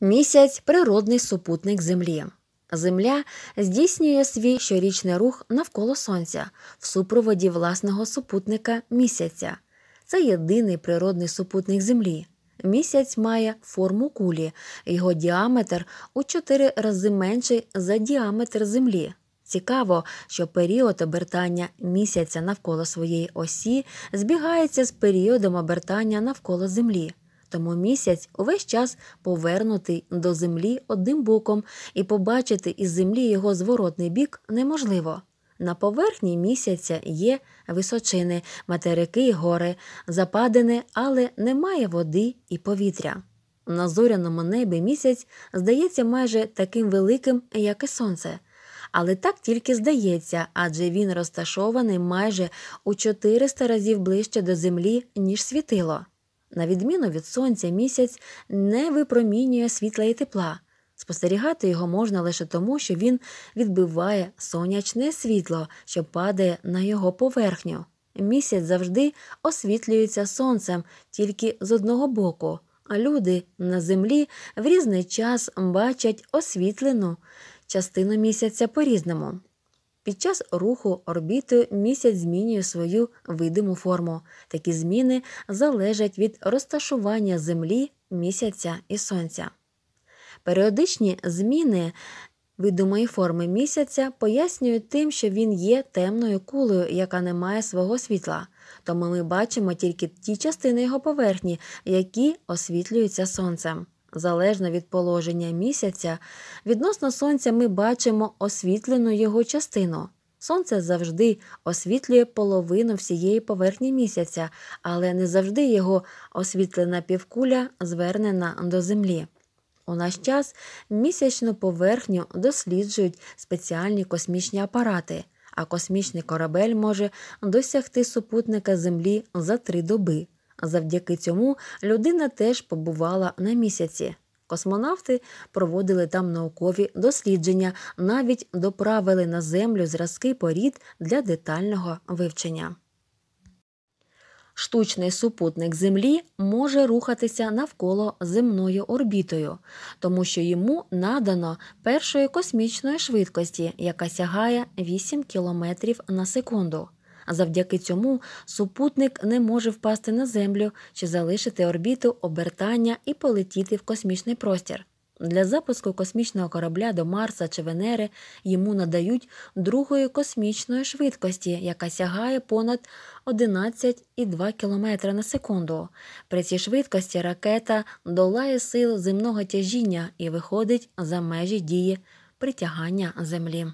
Місяць природний супутник Землі. Земля здійснює свій щорічний рух навколо Сонця в супроводі власного супутника місяця. Це єдиний природний супутник Землі. Місяць має форму кулі, його діаметр у чотири рази менший за діаметр Землі. Цікаво, що період обертання місяця навколо своєї осі збігається з періодом обертання навколо Землі шостому місяць увесь час повернутий до землі одним боком, і побачити із землі його зворотний бік неможливо. На поверхні місяця є височини, материки й гори, западини, але немає води і повітря. На зоряному небі місяць здається майже таким великим, як і сонце. Але так тільки здається, адже він розташований майже у 400 разів ближче до землі, ніж світило. На відміну від сонця, місяць не випромінює світла і тепла. Спостерігати його можна лише тому, що він відбиває сонячне світло, що падає на його поверхню. Місяць завжди освітлюється сонцем тільки з одного боку, а люди на землі в різний час бачать освітлену частину місяця по різному. Під час руху орбіти місяць змінює свою видиму форму. Такі зміни залежать від розташування Землі, місяця і сонця. Періодичні зміни видимої форми місяця пояснюють тим, що він є темною кулею, яка не має свого світла. Тому ми бачимо тільки ті частини його поверхні, які освітлюються сонцем залежно від положення місяця, відносно сонця ми бачимо освітлену його частину. Сонце завжди освітлює половину всієї поверхні місяця, але не завжди його освітлена півкуля звернена до землі. У наш час місячну поверхню досліджують спеціальні космічні апарати, а космічний корабель може досягти супутника Землі за три доби. Завдяки цьому людина теж побувала на місяці. Космонавти проводили там наукові дослідження, навіть доправили на землю зразки порід для детального вивчення. Штучний супутник Землі може рухатися навколо земною орбітою, тому що йому надано першої космічної швидкості, яка сягає 8 км на секунду а завдяки цьому супутник не може впасти на землю чи залишити орбіту обертання і полетіти в космічний простір. Для запуску космічного корабля до Марса чи Венери йому надають другої космічної швидкості, яка сягає понад 11,2 км на секунду. При цій швидкості ракета долає сил земного тяжіння і виходить за межі дії притягання Землі.